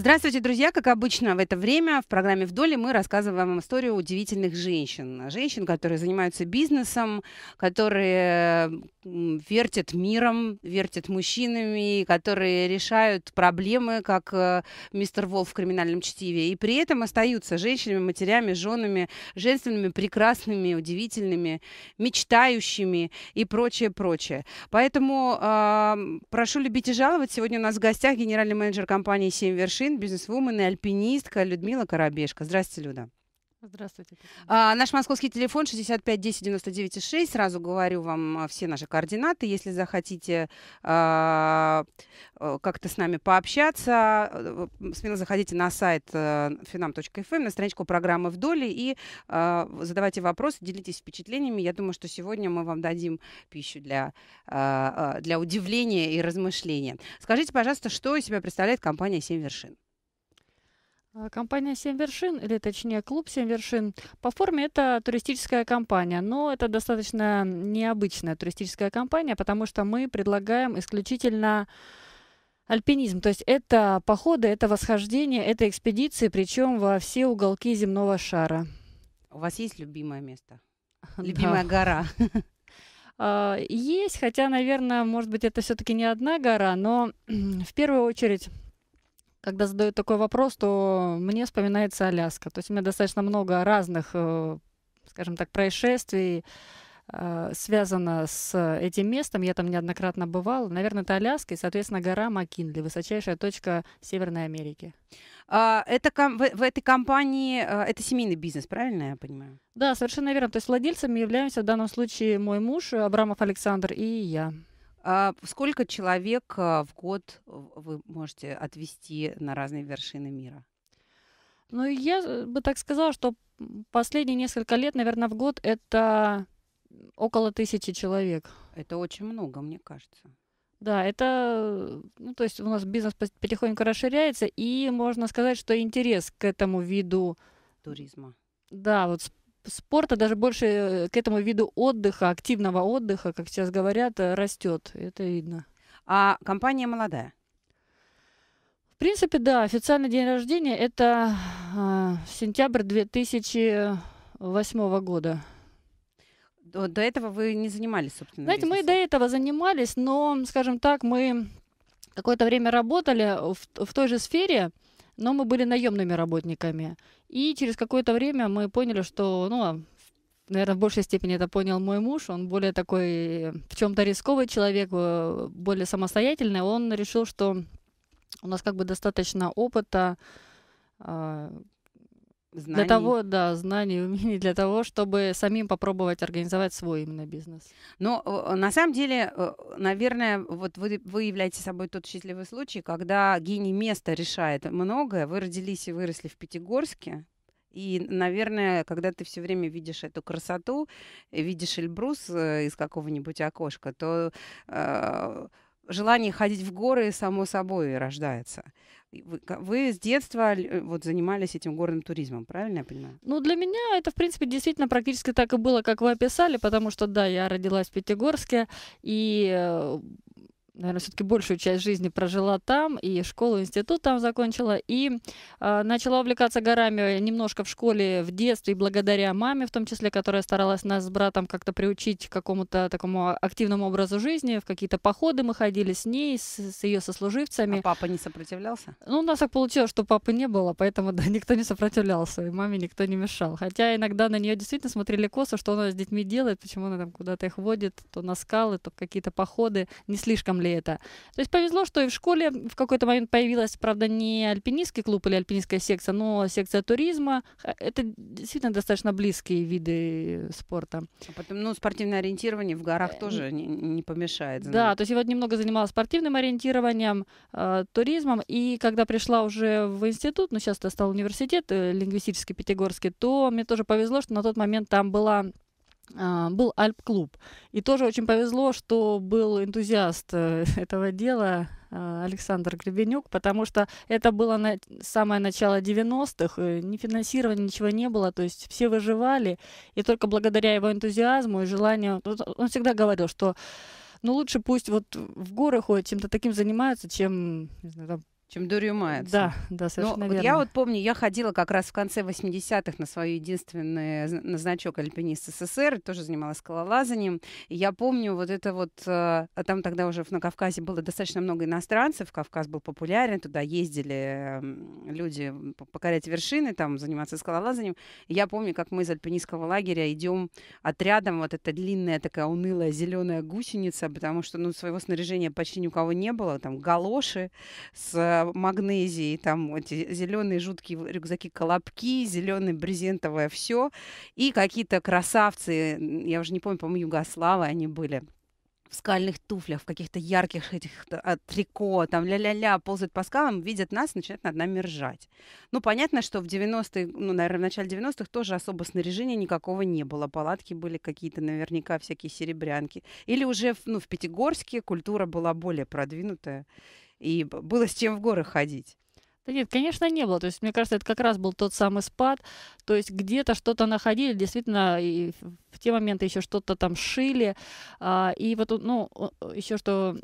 Здравствуйте, друзья! Как обычно в это время в программе «Вдоль» мы рассказываем вам историю удивительных женщин. Женщин, которые занимаются бизнесом, которые вертят миром, вертят мужчинами, которые решают проблемы, как э, мистер Волф в «Криминальном чтиве», и при этом остаются женщинами, матерями, женами, женственными, прекрасными, удивительными, мечтающими и прочее, прочее. Поэтому э, прошу любить и жаловать. Сегодня у нас в гостях генеральный менеджер компании «Семь вершин» Машин, бизнесвумен и альпинистка Людмила Коробешка. Здравствуйте, Люда. Здравствуйте. А, наш московский телефон 65 10 99 6. Сразу говорю вам а, все наши координаты. Если захотите а, э, как-то с нами пообщаться, э, смело заходите на сайт finam.fm, э, эм, на страничку программы «Вдоль» и а, задавайте вопросы, делитесь впечатлениями. Я думаю, что сегодня мы вам дадим пищу для, а, а для удивления и размышления. Скажите, пожалуйста, что из себя представляет компания «Семь вершин»? А, компания «Семь вершин», или точнее клуб «Семь вершин», по форме это туристическая компания, но это достаточно необычная туристическая компания, потому что мы предлагаем исключительно альпинизм, то есть это походы, это восхождение, это экспедиции, причем во все уголки земного шара. У вас есть любимое место? Любимая да. гора? А, есть, хотя, наверное, может быть, это все-таки не одна гора, но в первую очередь когда задают такой вопрос, то мне вспоминается Аляска. То есть у меня достаточно много разных, э, скажем так, происшествий э, связано с этим местом. Я там неоднократно бывал. Наверное, это Аляска и, соответственно, гора Макинли, высочайшая точка Северной Америки. А, это в, в этой компании э, это семейный бизнес, правильно я понимаю? Да, совершенно верно. То есть владельцами являемся в данном случае мой муж Абрамов Александр и я. А сколько человек а, в год э, вы можете отвезти на разные вершины мира? Ну, я э, бы так сказала, что последние несколько лет, наверное, в год это около тысячи человек. Это очень много, мне кажется. Да, это, э, ну, то есть у нас бизнес потихоньку расширяется, и можно сказать, что интерес к этому виду туризма. Да, вот спорта даже больше э, к этому виду отдыха, активного отдыха, как сейчас говорят, э, растет. Это видно. А компания молодая? В принципе, да, официальный день рождения это э, сентябрь 2008 года. До, до этого вы не занимались, собственно. Знаете, бизнесом. мы до этого занимались, но, скажем так, мы какое-то время работали в, в той же сфере, но мы были наемными работниками. И через какое-то время мы поняли, что, ну, а, наверное, в большей степени это понял мой муж, он более такой в чем-то рисковый человек, э, более самостоятельный, он решил, что у нас как бы достаточно опыта, а, знаний. Для того, да, знаний, умений, для того, чтобы самим попробовать организовать свой именно бизнес. Но э, на самом деле, э, наверное, вот вы, вы являетесь собой тот счастливый случай, когда гений места решает многое. Вы родились и выросли в Пятигорске, и, наверное, когда ты все время видишь эту красоту, видишь Эльбрус э, из какого-нибудь окошка, то э, желание ходить в горы само собой рождается. Вы, вы с детства э, вот занимались этим горным туризмом, правильно я понимаю? Ну, для меня это, в принципе, действительно практически так и было, как вы описали, потому что, да, я родилась в Пятигорске, и э, наверное, все-таки большую часть жизни прожила там, и школу, институт там закончила, и э, начала увлекаться горами немножко в школе, в детстве, благодаря маме, в том числе, которая старалась нас с братом как-то приучить к какому-то такому активному образу жизни, в какие-то походы мы ходили с ней, с, с ее сослуживцами. А папа не сопротивлялся? Ну, у нас так получилось, что папы не было, поэтому, да, никто не сопротивлялся, и маме никто не мешал. Хотя иногда на нее действительно смотрели косо, что она с детьми делает, почему она там куда-то их водит, то на скалы, то какие-то походы, не слишком ли делали это. То есть повезло, что и в школе в какой-то момент появилась, правда, не альпинистский клуб или альпинистская секция, но секция туризма. Это действительно достаточно близкие виды спорта. А потом, ну, спортивное ориентирование в горах э, тоже не, не помешает. Знаю. Да, то есть я вот немного занималась спортивным ориентированием, э, туризмом, и когда пришла уже в институт, ну, сейчас это стал университет э, лингвистический, пятигорский, то мне тоже повезло, что на тот момент там была а, был Альп-клуб. И тоже очень повезло, что был энтузиаст э, этого дела а, Александр Гребенюк, потому что это было на самое начало 90-х, ни финансирования, ничего не было, то есть все выживали, и только благодаря его энтузиазму и желанию, он всегда говорил, что ну лучше пусть вот в горы ходят, чем-то таким занимаются, чем не знаю, там, чем дурью Майерс. Да, да, совершенно Но верно. Я вот помню, я ходила как раз в конце 80-х на свою единственную на значок альпинист СССР, тоже занималась скалолазанием. И я помню вот это вот... Э, а там тогда уже на Кавказе было достаточно много иностранцев, Кавказ был популярен, туда ездили эм, люди покорять вершины, там заниматься скалолазанием. И я помню, как мы из альпинистского лагеря идем отрядом, вот эта длинная такая унылая зеленая гусеница, потому что ну, своего снаряжения почти ни у кого не было, там галоши с Э, магнезии, там эти зеленые жуткие рюкзаки колобки, зеленое брезентовое все, и какие-то красавцы, я уже не помню, по-моему, Югославы они были в скальных туфлях, в каких-то ярких этих а, трико, там ля-ля-ля, ползают по скалам, видят нас, начинают над нами ржать. Ну, понятно, что в 90-е, ну, наверное, в начале 90-х тоже особо снаряжения никакого не было. Палатки были какие-то наверняка всякие серебрянки. Или уже, ну, в Пятигорске культура была более продвинутая, и было с чем в горы ходить. Да нет, конечно, не было. То есть, мне кажется, это как раз был тот самый спад. То есть, где-то что-то находили, действительно, и в те моменты еще что-то там шили. А, и вот, ну, еще что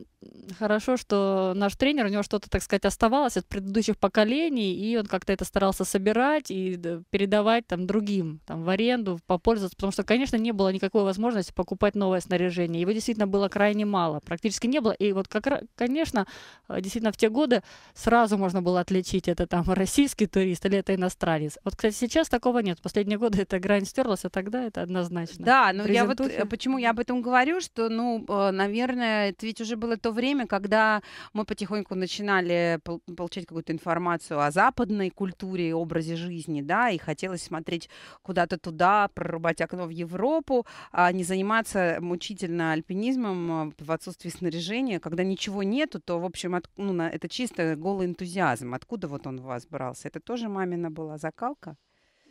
хорошо, что наш тренер, у него что-то, так сказать, оставалось от предыдущих поколений, и он как-то это старался собирать и передавать там другим, там, в аренду, попользоваться, потому что, конечно, не было никакой возможности покупать новое снаряжение. Его действительно было крайне мало, практически не было. И вот, как, конечно, э, действительно, в те годы сразу можно было отличить отличить, это там российский турист или это иностранец. Вот, кстати, сейчас такого нет. последние годы эта грань стерлась, а тогда это однозначно. Да, но ну, я вот э, почему я об этом говорю, что, ну, э, наверное, это ведь уже было то время, когда мы потихоньку начинали получать какую-то информацию о западной культуре и образе жизни, да, и хотелось смотреть куда-то туда, прорубать окно в Европу, а не заниматься мучительно альпинизмом э, в отсутствии снаряжения, когда ничего нету, то, в общем, от, ну, это чисто голый энтузиазм. Откуда откуда вот он в вас брался? Это тоже мамина была закалка?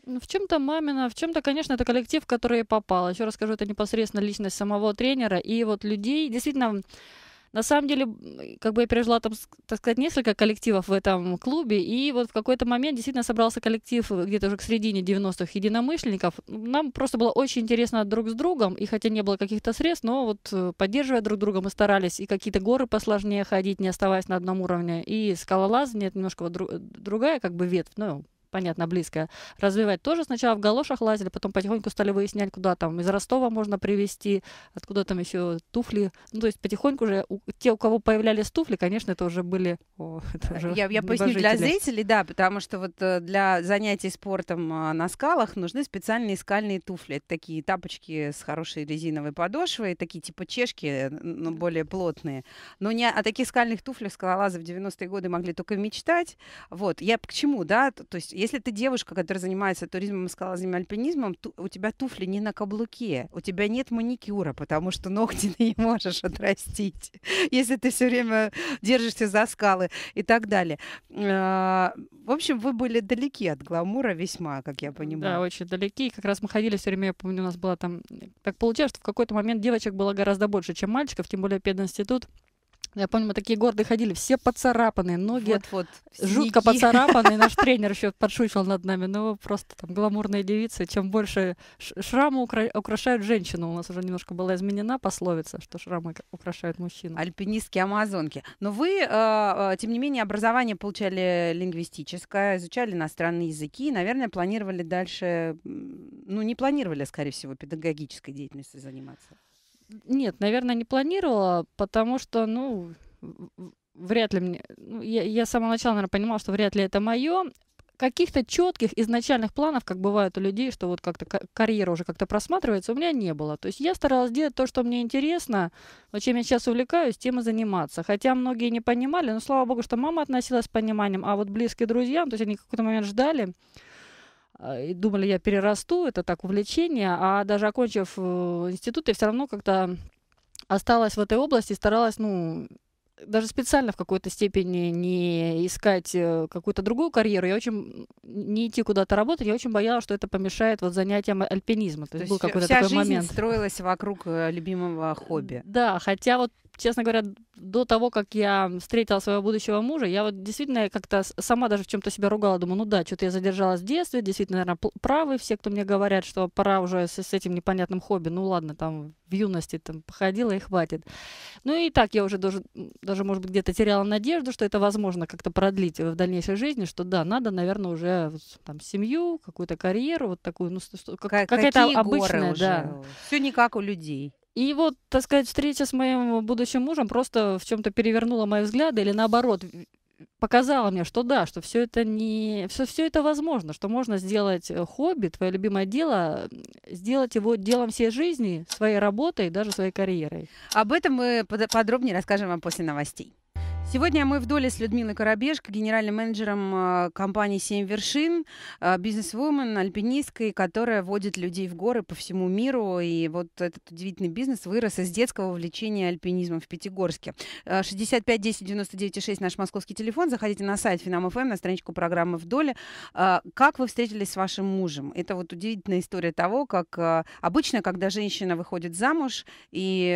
Ну, в чем-то мамина, в чем-то, конечно, это коллектив, который я попал. Еще расскажу это непосредственно личность самого тренера и вот людей. Действительно, на самом деле, как бы я пережила там, так сказать, несколько коллективов в этом клубе, и вот в какой-то момент действительно собрался коллектив где-то уже к середине 90-х единомышленников. Нам просто было очень интересно друг с другом, и хотя не было каких-то средств, но вот э, поддерживая друг друга мы старались и какие-то горы посложнее ходить, не оставаясь на одном уровне, и скалолазание, это немножко вот друг, другая как бы ветвь, ну, понятно, близкое, развивать тоже сначала в галошах лазили, потом потихоньку стали выяснять, куда там из Ростова можно привезти, откуда там еще туфли. Ну, то есть потихоньку уже у, те, у кого появлялись туфли, конечно, это уже были... О, это уже я я поясню для зрителей, да, потому что вот э, для занятий спортом а, на скалах нужны специальные скальные туфли. Это такие тапочки с хорошей резиновой подошвой, такие типа чешки, но более плотные. Но не о таких скальных туфлях скалолазы в 90-е годы могли только мечтать. Вот, я к чему, да, то есть если ты девушка, которая занимается туризмом и скалолазанием, альпинизмом, ту, у тебя туфли не на каблуке, у тебя нет маникюра, потому что ногти ты не можешь отрастить, если ты все время держишься за скалы и так далее. А, в общем, вы были далеки от гламура весьма, как я понимаю. Да, очень далеки. И как раз мы ходили все время, я помню, у нас была там... Так получилось, что в какой-то момент девочек было гораздо больше, чем мальчиков, тем более пединститут я помню, мы такие гордые ходили, все поцарапанные, ноги вот, вот, жутко поцарапанные. Наш тренер еще подшучивал над нами. Ну, просто там гламурные девицы. Чем больше шрамы укра... украшают женщину. У нас уже немножко была изменена пословица, что шрамы украшают мужчину. Альпинистки, амазонки. Но вы, э, э, тем не менее, образование получали лингвистическое, изучали иностранные языки. И, наверное, планировали дальше, ну, не планировали, а скорее всего, педагогической деятельностью заниматься. Нет, наверное, не планировала, потому что, ну, вряд ли мне... Ну, я, я с самого начала, наверное, понимала, что вряд ли это мое. Каких-то четких изначальных планов, как бывает у людей, что вот как-то карьера уже как-то просматривается, у меня не было. То есть я старалась делать то, что мне интересно, но чем я сейчас увлекаюсь, тем и заниматься. Хотя многие не понимали, но слава богу, что мама относилась с пониманием, а вот близкие друзья, то есть они какой-то момент ждали, а, думали, я перерасту, это так увлечение, а даже окончив э, институт, я все равно как-то осталась в этой области, старалась, ну, даже специально в какой-то степени не искать э, какую-то другую карьеру, я очень не идти куда-то работать, я очень боялась, что это помешает вот занятиям альпинизма. То, То есть был какой-то вся жизнь строилась вокруг э, любимого хобби. Да, хотя вот честно говоря, до того, как я встретила своего будущего мужа, я вот действительно как-то сама даже в чем-то себя ругала. Думаю, ну да, что-то я задержалась в детстве, действительно, наверное, правы все, кто мне говорят, что пора уже с, с этим непонятным хобби. Ну ладно, там в юности там походила и хватит. Ну и так я уже даже, даже может быть, где-то теряла надежду, что это возможно как-то продлить в дальнейшей жизни, что да, надо, наверное, уже там семью, какую-то карьеру, вот такую, ну, что, как, какая-то обычная, уже? да. Все не как у людей. И вот, так сказать, встреча с моим будущим мужем просто в чем-то перевернула мои взгляды или наоборот показала мне, что да, что все это не, все, все это возможно, что можно сделать э, хобби, твое любимое дело, сделать его делом всей жизни, своей работой, даже своей карьерой. Об этом мы подробнее расскажем вам после новостей. Сегодня мы в доле с Людмилой Коробешко, генеральным менеджером э, компании «Семь вершин», бизнес э, бизнесвумен, альпинисткой, которая водит людей в горы по всему миру. И вот этот удивительный бизнес вырос из детского увлечения альпинизмом в Пятигорске. 65 10 99 6 наш московский телефон. Заходите на сайт Финам.ФМ, на страничку программы «В доле». Э, как вы встретились с вашим мужем? Это вот удивительная история того, как обычно, когда женщина выходит замуж, и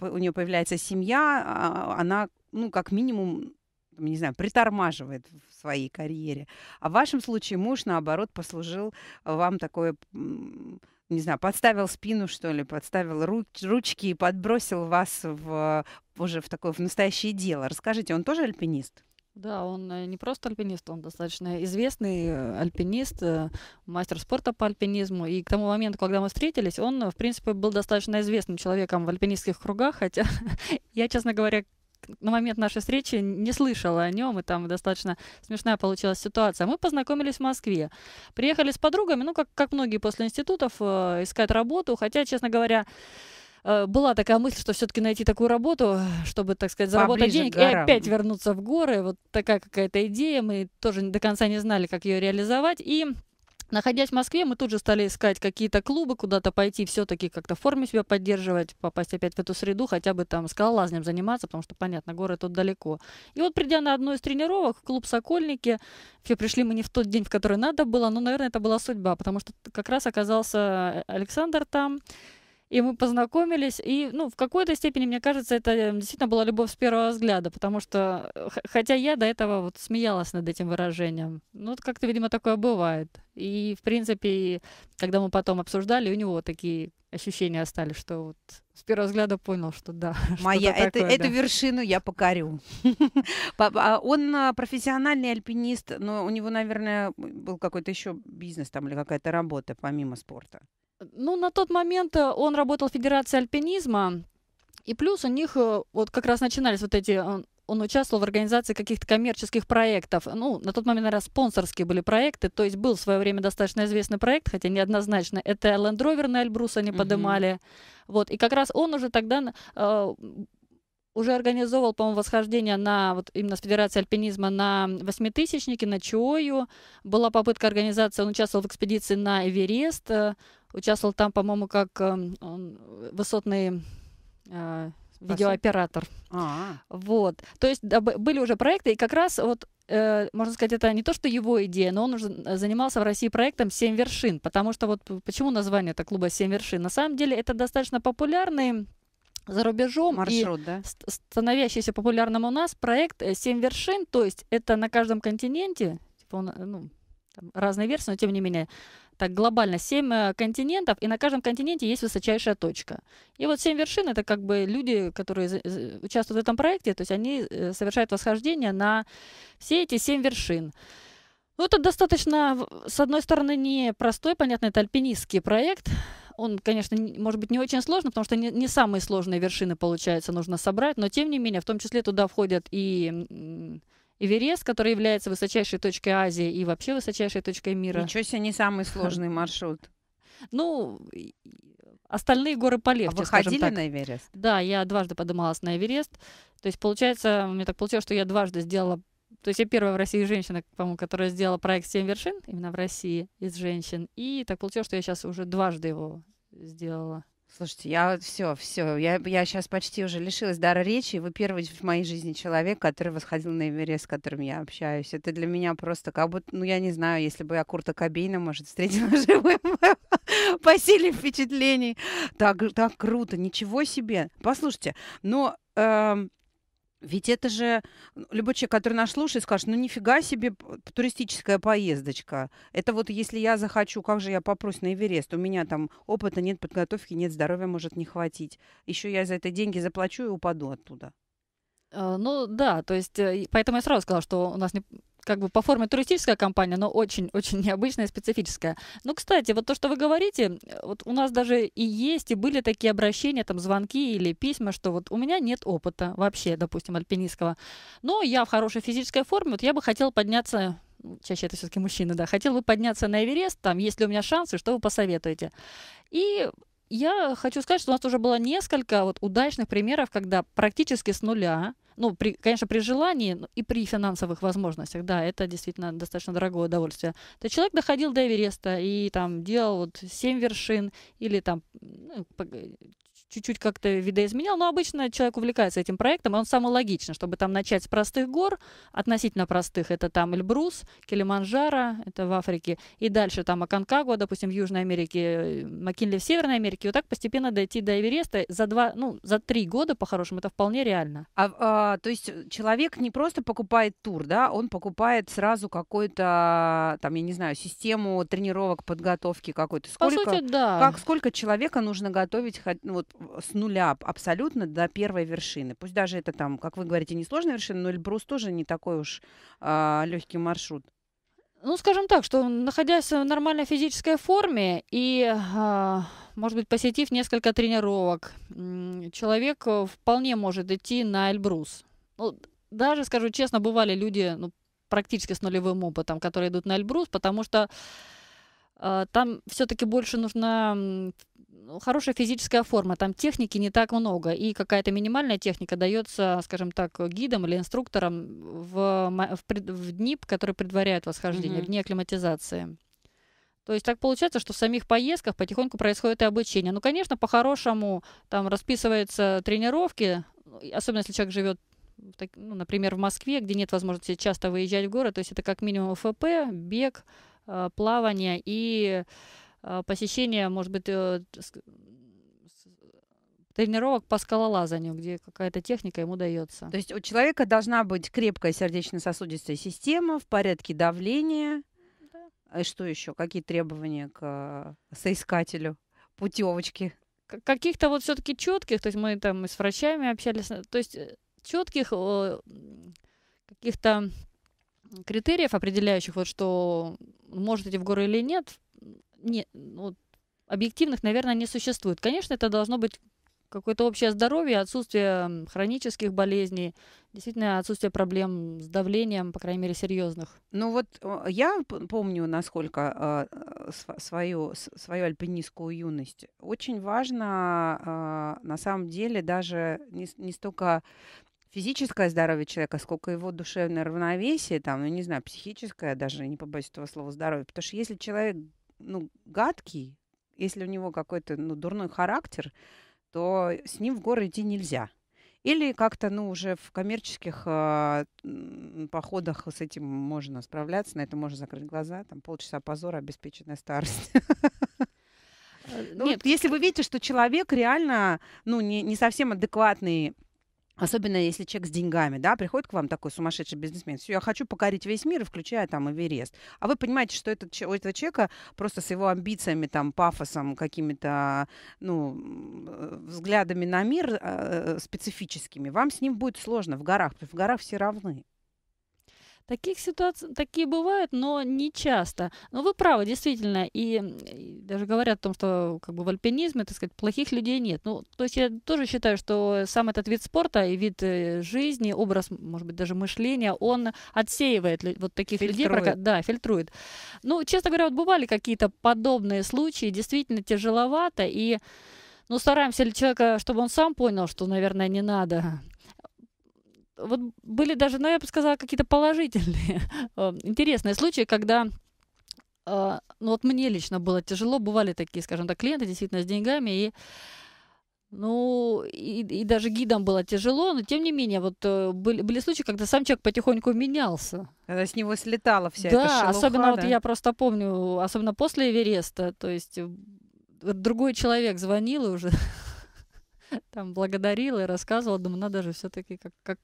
у нее появляется семья, а, она ну, как минимум, не знаю, притормаживает в своей карьере. А в вашем случае муж, наоборот, послужил вам такое, не знаю, подставил спину, что ли, подставил руч ручки и подбросил вас в, уже в такое в настоящее дело. Расскажите, он тоже альпинист? Да, он э, не просто альпинист, он достаточно известный э, альпинист, э, мастер спорта по альпинизму. И к тому моменту, когда мы встретились, он, в принципе, был достаточно известным человеком в альпинистских кругах, хотя я, честно говоря, на момент нашей встречи не слышала о нем, и там достаточно смешная получилась ситуация. Мы познакомились в Москве. Приехали с подругами, ну, как, как многие после институтов, э, искать работу, хотя, честно говоря, э, была такая мысль, что все-таки найти такую работу, чтобы, так сказать, заработать Поближе денег и опять вернуться в горы. Вот такая какая-то идея. Мы тоже до конца не знали, как ее реализовать. И Находясь в Москве, мы тут же стали искать какие-то клубы, куда-то пойти, все-таки как-то в форме себя поддерживать, попасть опять в эту среду, хотя бы там скалолазнем заниматься, потому что, понятно, горы тут далеко. И вот придя на одну из тренировок в клуб «Сокольники», все пришли мы не в тот день, в который надо было, но, наверное, это была судьба, потому что как раз оказался э, Александр там, и мы познакомились, и, ну, в какой-то степени, мне кажется, это эм, действительно была любовь с первого взгляда, потому что, э, хотя я до этого вот смеялась над этим выражением, ну, вот как-то, видимо, такое бывает. И, в принципе, когда мы потом обсуждали, у него такие ощущения остались, что вот с первого взгляда понял, что да. Моя, что это, такое, эту да. вершину я покорю. А он а, профессиональный альпинист, но у него, наверное, был какой-то еще бизнес там или какая-то работа помимо спорта. Ну, на тот момент э, он работал в Федерации альпинизма, и плюс у них э, вот как раз начинались вот эти он участвовал в организации каких-то коммерческих проектов. Ну, на тот момент, наверное, спонсорские были проекты. То есть был в свое время достаточно известный проект, хотя неоднозначно. Это Land Rover на Эльбрус они uh-huh. поднимали. Вот. И как раз он уже тогда э, уже организовал, по-моему, восхождение на вот именно с Федерации альпинизма на восьмитысячнике, на Чою. Была попытка организации, он участвовал в экспедиции на Эверест. Э, Участвовал там, по-моему, как эм, он, высотный э, видеооператор. А-а-а. Вот. То есть да, были уже проекты, и как раз вот э, можно сказать, это не то, что его идея, но он уже э, занимался в России проектом «Семь вершин», потому что вот почему название это клуба «Семь вершин»? На самом деле это достаточно популярный за рубежом Маршрут, и да? становящийся популярным у нас проект «Семь вершин», то есть это на каждом континенте, типа ну, там разные версии, но тем не менее, так глобально семь э, континентов, и на каждом континенте есть высочайшая точка. И вот семь вершин это как бы люди, которые участвуют в этом проекте, то есть они э, совершают восхождение на все эти семь вершин. Ну, это достаточно, с одной стороны, непростой, понятно, это альпинистский проект, он, конечно, может быть не очень сложный, потому что не, не самые сложные вершины, получается, нужно собрать, но тем не менее, в том числе туда входят и Эверест, который является высочайшей точкой Азии и вообще высочайшей точкой мира. Ничего себе, не самый сложный маршрут. Ну, остальные горы полегче, а вы ходили так. на Эверест? Да, я дважды поднималась на Эверест. То есть, получается, у меня так получилось, что я дважды сделала то есть я первая в России женщина, по-моему, которая сделала проект «Семь вершин» именно в России из женщин. И так получилось, что я сейчас уже дважды его сделала. Слушайте, я вот все, все. Я, я сейчас почти уже лишилась дара речи. Вы первый в моей жизни человек, который восходил на Эверест, с которым я общаюсь. Это для меня просто как будто, ну, я не знаю, если бы я Курта Кобейна, может, встретила живым по силе впечатлений. Так, так круто, ничего себе. Послушайте, но... Эм, ведь это же ну, любой человек, который нас слушает, скажет, ну нифига себе туристическая поездочка. Это вот если я захочу, как же я попрусь на Эверест? У меня там опыта нет, подготовки нет, здоровья может не хватить. Еще я за это деньги заплачу и упаду оттуда. Э, ну да, то есть э, поэтому я сразу сказала, что у нас не, как бы по форме туристическая компания, но очень-очень необычная, специфическая. Ну, кстати, вот то, что вы говорите, вот у нас даже и есть, и были такие обращения, там, звонки или письма, что вот у меня нет опыта вообще, допустим, альпинистского, но я в хорошей физической форме, вот я бы хотел подняться ну, чаще это все-таки мужчины, да, хотел бы подняться на Эверест, там, есть ли у меня шансы, что вы посоветуете? И я хочу сказать, что у нас уже было несколько вот удачных примеров, когда практически с нуля ну, при, конечно, при желании и при финансовых возможностях, да, это действительно достаточно дорогое удовольствие. То человек доходил до Эвереста и там делал вот семь вершин или там ну, чуть-чуть как-то видоизменял, но обычно человек увлекается этим проектом, и он самый логичный, чтобы там начать с простых гор, относительно простых, это там Эльбрус, Килиманджаро, это в Африке, и дальше там Аконкагуа, допустим, в Южной Америке, э, Макинли в Северной Америке, и вот так постепенно дойти до Эвереста за два, ну, за три года, по-хорошему, это вполне реально. А, а, то есть человек не просто покупает тур, да, он покупает сразу какую-то, там, я не знаю, систему тренировок, подготовки какой-то. Сколько, По сути, да. Как, сколько человека нужно готовить, ну, вот с нуля абсолютно до первой вершины. Пусть даже это там, как вы говорите, несложная вершина, но Эльбрус тоже не такой уж э, а, легкий маршрут. Ну, скажем так, что находясь в нормальной физической форме и, а, может быть, посетив несколько тренировок, человек э, вполне может идти на Эльбрус. Ну, даже, скажу честно, бывали люди ну, практически с нулевым опытом, которые идут на Эльбрус, потому что а, там все-таки больше нужно. Ну, хорошая физическая форма, там техники не так много, и какая-то минимальная техника дается, скажем так, гидам или инструкторам в, в, в дни, которые предваряют восхождение, mm в дни акклиматизации. То есть так получается, что в самих поездках потихоньку происходит и обучение. Ну, конечно, по-хорошему там расписываются тренировки, ну, особенно если человек живет ну, например, в Москве, где нет возможности часто выезжать в город, то есть это как минимум ФП, бег, э, плавание и Э, посещение, может быть, э, тренировок по скалолазанию, где какая-то техника ему дается. То есть у человека должна быть крепкая сердечно-сосудистая система, в порядке давления. Да. И э, что еще? Какие требования к соискателю путевочки? Каких-то вот все-таки четких, то есть мы там и с врачами общались, то есть четких каких-то критериев, определяющих, вот что может идти в горы или нет, не, ну, объективных, наверное, не существует. Конечно, это должно быть какое-то общее здоровье, отсутствие хронических болезней, действительно отсутствие проблем с давлением, по крайней мере, серьезных. Ну вот я помню, насколько э, свою, свою альпинистскую юность. Очень важно, э, на самом деле, даже не, не столько физическое здоровье человека, сколько его душевное равновесие, там, ну, не знаю, психическое, даже не побоюсь этого слова, здоровье. Потому что если человек ну, гадкий, если у него какой-то ну, дурной характер, то с ним в горы идти нельзя. Или как-то, ну, уже в коммерческих э, походах с этим можно справляться, на это можно закрыть глаза, там полчаса позора, обеспеченная старость. Э, ну Нет, если вы видите, что человек реально, ну, не, не совсем адекватный Особенно если человек с деньгами, да, приходит к вам такой сумасшедший бизнесмен, все, я хочу покорить весь мир, включая там Эверест. А вы понимаете, что этот, у этого человека просто с его амбициями, там, пафосом, какими-то, ну, э, взглядами на мир э, э, специфическими, вам с ним будет сложно в горах, в горах все равны. Таких ситуаций, такие бывают, но не часто. Но вы правы, действительно. И, и даже говорят о том, что как бы в альпинизме, так сказать, плохих людей нет. Ну, то есть я тоже считаю, что сам этот вид спорта и вид э, жизни, образ, может быть, даже мышления, он отсеивает вот таких фильтрует. людей. Да, фильтрует. Ну, честно говоря, вот бывали какие-то подобные случаи, действительно тяжеловато, и ну, стараемся ли человека, чтобы он сам понял, что, наверное, не надо вот были даже, ну, я бы сказала, какие-то положительные, э, интересные случаи, когда э, ну вот мне лично было тяжело, бывали такие, скажем так, клиенты действительно с деньгами, и ну, и, и даже гидам было тяжело, но тем не менее, вот э, были, были случаи, когда сам человек потихоньку менялся. Когда с него слетала вся да, эта шелуха, особенно да? вот я просто помню, особенно после Эвереста, то есть другой человек звонил и уже там благодарил и рассказывал, думаю, надо же все-таки как, как,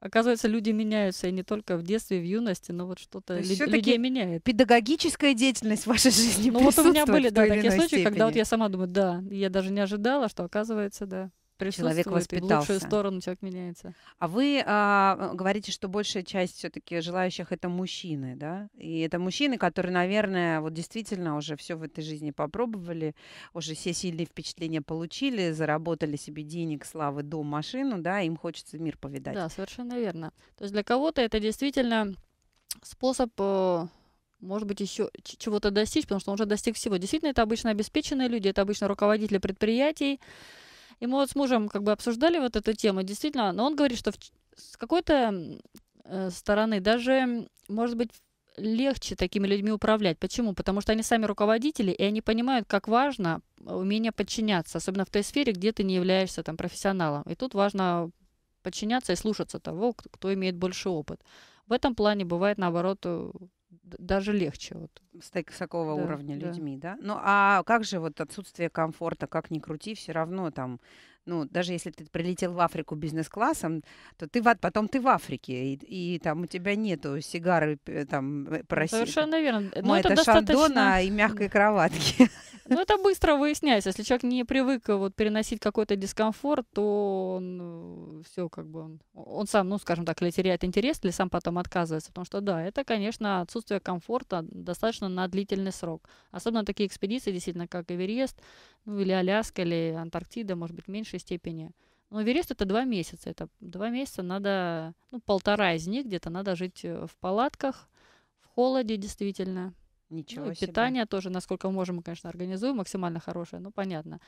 Оказывается, люди меняются, и не только в детстве, в юности, но вот что-то ли, людей меняет. Педагогическая деятельность в вашей жизни Ну вот у меня были, да, такие случаи, степени. когда вот я сама думаю, да, я даже не ожидала, что оказывается, да, человек воспитался. в лучшую сторону человек меняется. А вы а, говорите, что большая часть все-таки желающих это мужчины, да? И это мужчины, которые, наверное, вот действительно уже все в этой жизни попробовали, уже все сильные впечатления получили, заработали себе денег, славы, дом, машину, да, им хочется мир повидать. Да, совершенно верно. То есть для кого-то это действительно способ э, может быть, еще чего-то достичь, потому что он уже достиг всего. Действительно, это обычно обеспеченные люди, это обычно руководители предприятий, и мы вот с мужем как бы обсуждали вот эту тему, действительно, но он говорит, что в, с какой-то э, стороны даже, может быть, легче такими людьми управлять. Почему? Потому что они сами руководители, и они понимают, как важно умение подчиняться, особенно в той сфере, где ты не являешься там профессионалом. И тут важно подчиняться и слушаться того, кто имеет больше опыт. В этом плане бывает, наоборот, э, даже легче. Вот. Стать высокого да, уровня да. людьми, да? Ну а как же вот отсутствие комфорта, как ни крути, все равно там ну, даже если ты прилетел в Африку бизнес-классом, то ты в, потом ты в Африке, и, и там у тебя нету сигары э, там э, просить, ну, Совершенно верно. Ну, Но это, это достаточно... шандона и мягкой кроватки. Ну, это быстро выясняется. Если человек не привык э, вот переносить какой-то дискомфорт, то он все как бы он, он сам, ну, скажем так, или теряет интерес, или сам потом отказывается. Потому что да, это, конечно, отсутствие комфорта достаточно на длительный срок. Особенно такие экспедиции, действительно, как Эверест, ну, или Аляска, или Антарктида, может быть, меньше меньшей степени. Но Эверест это два месяца. Это два месяца надо, ну, полтора из них где-то надо жить э, в палатках, в холоде действительно. Ничего ну, и себе. питание тоже, насколько можем, мы, конечно, организуем, максимально хорошее, ну, понятно.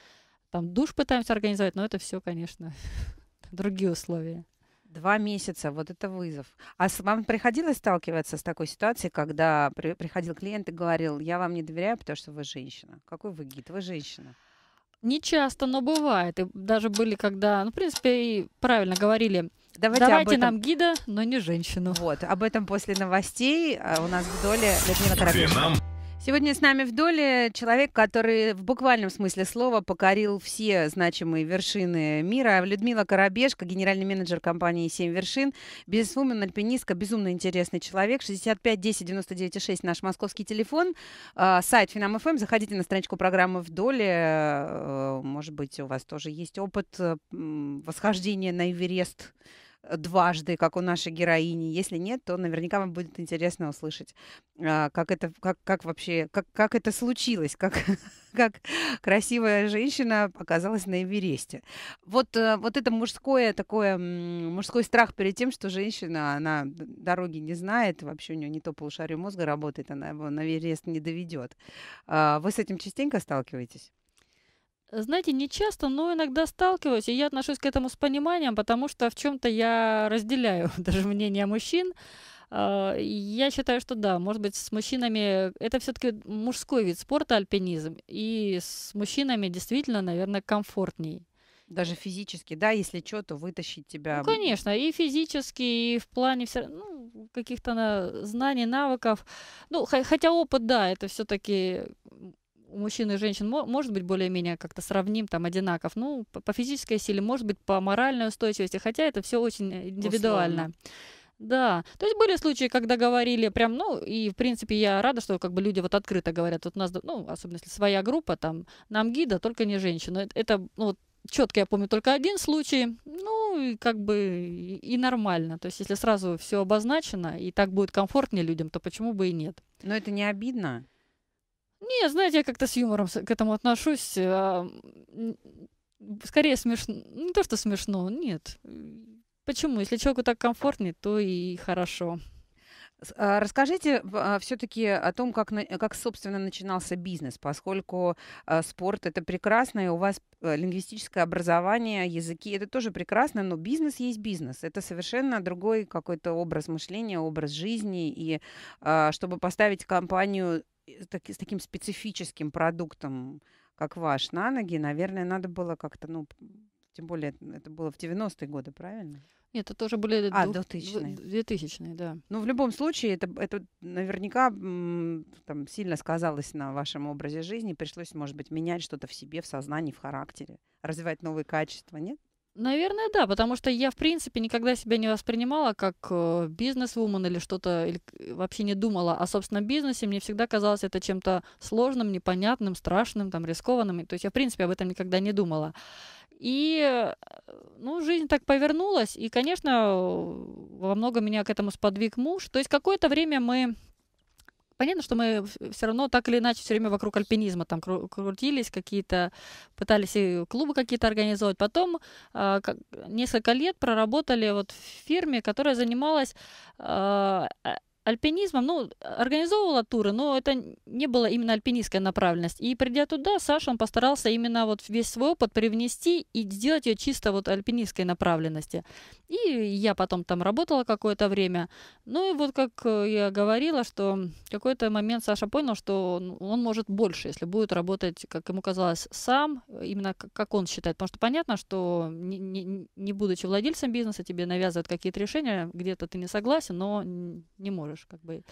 Там душ пытаемся организовать, но это все, конечно, другие условия. Два месяца, вот это вызов. А вам приходилось сталкиваться с такой ситуацией, когда при, приходил клиент и говорил, я вам не доверяю, потому что вы женщина. Какой вы гид, вы женщина. Не часто, но бывает. И даже были, когда, ну, в принципе, и правильно говорили, Давайте, Давайте этом... нам гида, но не женщину. Вот, об этом после новостей а, у нас в доле Людмила Коробьевна. Сегодня с нами в доле человек, который в буквальном смысле слова покорил все значимые вершины мира. Людмила Коробешко, генеральный менеджер компании «Семь вершин», безумен альпинистка, безумно интересный человек. 65 10 99 6 наш московский телефон, а, сайт Финам.ФМ. Эм». Заходите на страничку программы в доле. Э, может быть, у вас тоже есть опыт э, восхождения на Эверест дважды, как у нашей героини. Если нет, то наверняка вам будет интересно услышать, а, как это, как, как вообще, как, как это случилось, как, как красивая женщина оказалась на Эвересте. Вот, э, вот это мужское такое, мужской страх перед тем, что женщина, она дороги не знает, вообще у нее не то полушарие мозга работает, она его на Эверест не доведет. А, вы с этим частенько сталкиваетесь? Знаете, не часто, но иногда сталкиваюсь, и я отношусь к этому с пониманием, потому что в чем-то я разделяю даже мнение мужчин. А, я считаю, что да, может быть, с мужчинами это все-таки мужской вид спорта, альпинизм, и с мужчинами действительно, наверное, комфортней. Даже физически, да, если что, то вытащить тебя. Ну, конечно, и физически, и в плане все, ну, каких-то знаний, навыков. Ну, хотя опыт, да, это все-таки у мужчин и женщин может быть более-менее как-то сравним, там, одинаков. Ну, по физической силе, может быть, по моральной устойчивости, хотя это все очень э, индивидуально. Условно. Да, то есть были случаи, когда говорили прям, ну, и, в принципе, я рада, что как бы люди вот открыто говорят, вот у нас, ну, особенно если своя группа, там, нам гида, только не женщина. Э, это, ну, вот, четко я помню только один случай, ну, и как бы и нормально. То есть, если сразу все обозначено, и так будет комфортнее людям, то почему бы и нет? Но это не обидно? Не, знаете, я как-то с юмором к этому отношусь. А, скорее смешно. Не то, что смешно, нет. Почему? Если человеку так комфортнее, то и хорошо. А расскажите а, все-таки о том, как, как, собственно, начинался бизнес, поскольку а, спорт это прекрасно, и у вас э, лингвистическое образование, языки это тоже прекрасно, но бизнес есть бизнес. Это совершенно другой какой-то образ мышления, образ жизни. И чтобы поставить компанию так, с таким специфическим продуктом, как ваш, на ноги, наверное, надо было как-то, ну, тем более это было в 90-е годы, правильно? Нет, это тоже были а, 2000-е. 2000 да. Ну, в любом случае, это, это наверняка там, сильно сказалось на вашем образе жизни. Пришлось, может быть, менять что-то в себе, в сознании, в характере, развивать новые качества, нет? Наверное, да, потому что я, в принципе, никогда себя не воспринимала как э, бизнес-вумен или что-то, или э, вообще не думала о собственном бизнесе. Мне всегда казалось это чем-то сложным, непонятным, страшным, там, рискованным. То есть я, в принципе, об этом никогда не думала. И, э, ну, жизнь так повернулась, и, конечно, во многом меня к этому сподвиг муж. То есть какое-то время мы понятно, что мы все равно так или иначе все время вокруг альпинизма там кру- крутились какие-то, пытались и клубы какие-то организовывать, Потом э, как, несколько лет проработали вот в фирме, которая занималась э, альпинизмом, ну, организовывала туры, но это не было именно альпинистская направленность. И придя туда, Саша, он постарался именно вот весь свой опыт привнести и сделать ее чисто вот альпинистской направленности. И я потом там работала какое-то время. Ну и вот как э, я говорила, что в какой-то момент Саша понял, что он, он может больше, если будет работать, как ему казалось, сам, именно как он считает. Потому что понятно, что не, не, не будучи владельцем бизнеса, тебе навязывают какие-то решения, где-то ты не согласен, но не можешь можешь как бы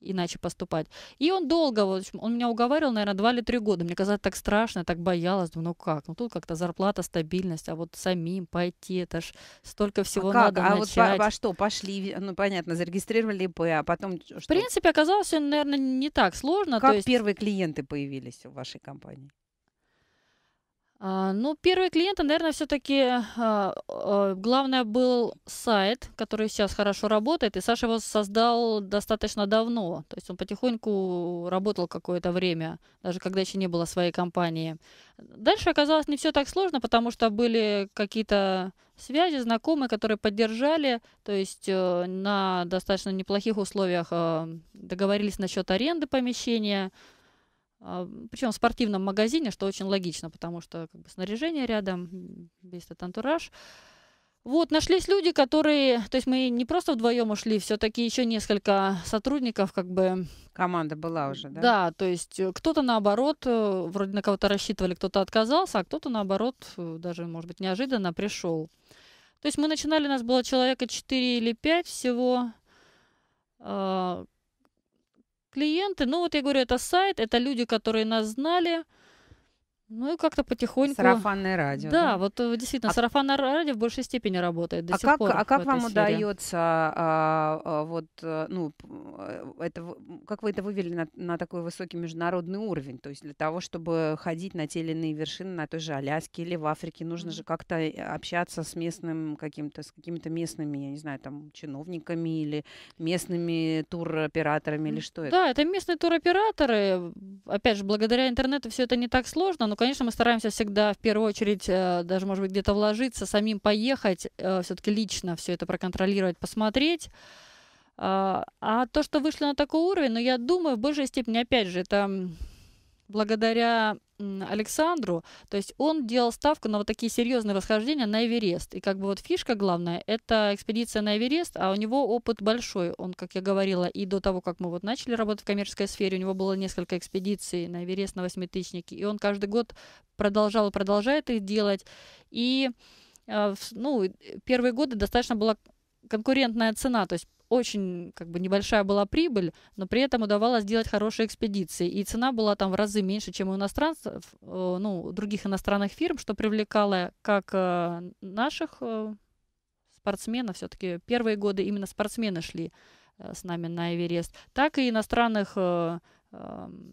иначе поступать. И он долго, в общем, он меня уговаривал, наверное, два или три года. Мне казалось, так страшно, так боялась. Думаю, ну как? Ну тут как-то зарплата, стабильность, а вот самим пойти, это ж столько а всего а как? надо А начать. вот по, что? Пошли, ну понятно, зарегистрировали ИП, а потом что? В принципе, оказалось, наверное, не так сложно. Как То есть... первые клиенты появились в вашей компании? А, ну, первые клиенты, наверное, все-таки а, а, главное был сайт, который сейчас хорошо работает, и Саша его создал достаточно давно. То есть он потихоньку работал какое-то время, даже когда еще не было своей компании. Дальше оказалось не все так сложно, потому что были какие-то связи, знакомые, которые поддержали, то есть э, на достаточно неплохих условиях э, договорились насчет аренды помещения, а, причем в спортивном магазине, что очень логично, потому что как бы, снаряжение рядом, весь этот антураж. Вот, нашлись люди, которые... То есть мы не просто вдвоем ушли, все-таки еще несколько сотрудников как бы... Команда была уже, да? Да, то есть э, кто-то наоборот, э, вроде на кого-то рассчитывали, кто-то отказался, а кто-то наоборот э, даже, может быть, неожиданно пришел. То есть мы начинали, у нас было человека 4 или 5 всего а, клиенты, ну вот я говорю, это сайт, это люди, которые нас знали, ну и как-то потихоньку. Сарафанное радио. Да, да? вот э, действительно, а... сарафанное радио в большей степени работает до а сих как, пор. А как вам сфере. удается а, а, вот, э, ну, э, это, как вы это вывели на, на такой высокий международный уровень? То есть для того, чтобы ходить на те или иные вершины, на той же Аляске или в Африке, нужно mm-hmm. же как-то общаться с местным каким-то, с какими-то местными, я не знаю, там, чиновниками или местными туроператорами mm-hmm. или что это? Да, это местные туроператоры. Опять же, благодаря интернету все это не так сложно, но конечно, мы стараемся всегда в первую очередь, э, даже, может быть, где-то вложиться, самим поехать, э, все-таки лично все это проконтролировать, посмотреть. А, а то, что вышли на такой уровень, но ну, я думаю, в большей степени, опять же, это благодаря Александру, то есть он делал ставку на вот такие серьезные восхождения на Эверест. И как бы вот фишка главная – это экспедиция на Эверест, а у него опыт большой. Он, как я говорила, и до того, как мы вот начали работать в коммерческой сфере, у него было несколько экспедиций на Эверест, на восьмитысячнике, и он каждый год продолжал и продолжает их делать. И а, ну, первые годы достаточно была конкурентная цена, то есть очень как бы небольшая была прибыль, но при этом удавалось сделать хорошие экспедиции. И цена была там в разы меньше, чем у иностранцев, э, ну, других иностранных фирм, что привлекало как э, наших э, спортсменов, все-таки первые годы именно спортсмены шли с нами на Эверест, так и иностранных эм,